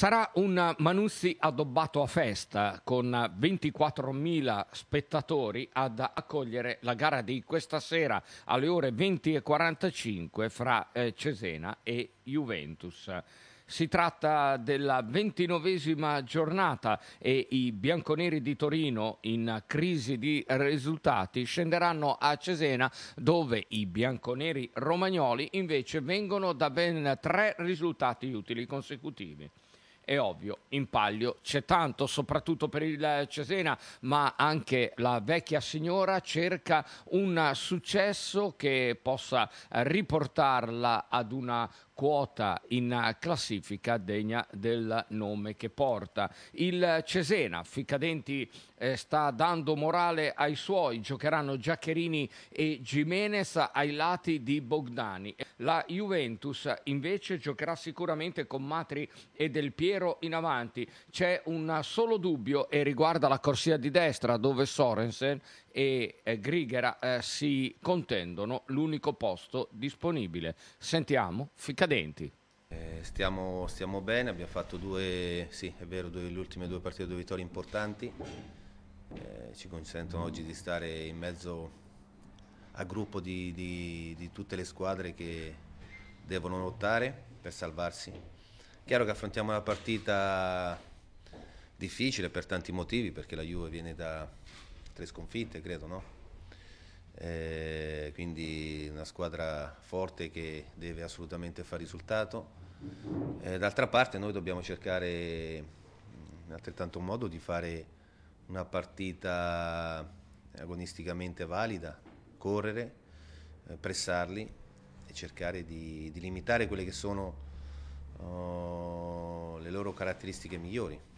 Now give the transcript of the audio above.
Sarà un Manuzzi addobbato a festa con 24.000 spettatori ad accogliere la gara di questa sera alle ore 20.45 fra eh, Cesena e Juventus. Si tratta della ventinovesima giornata e i bianconeri di Torino in crisi di risultati scenderanno a Cesena dove i bianconeri romagnoli invece vengono da ben tre risultati utili consecutivi è ovvio, in palio c'è tanto, soprattutto per il eh, Cesena, ma anche la vecchia signora cerca un successo che possa riportarla ad una quota in classifica degna del nome che porta. Il Cesena, Ficcadenti, eh, sta dando morale ai suoi, giocheranno Giaccherini e Jimenez ai lati di Bogdani. La Juventus invece giocherà sicuramente con Matri e Del Piero in avanti. C'è un solo dubbio e riguarda la corsia di destra dove Sorensen e eh, Grigera eh, si contendono l'unico posto disponibile. Sentiamo Ficcadenti. Decadenti. Eh, stiamo, stiamo, bene, abbiamo fatto due, sì, è vero, due, le ultime due partite, due vittorie importanti. Eh, ci consentono oggi di stare in mezzo a gruppo di, di, di tutte le squadre che devono lottare per salvarsi. Chiaro che affrontiamo una partita difficile per tanti motivi, perché la Juve viene da tre sconfitte, credo, no? Eh, quindi una squadra forte che deve assolutamente fare risultato. Eh, d'altra parte noi dobbiamo cercare in altrettanto modo di fare una partita agonisticamente valida, correre, eh, pressarli e cercare di, di, limitare quelle che sono oh, le loro caratteristiche migliori.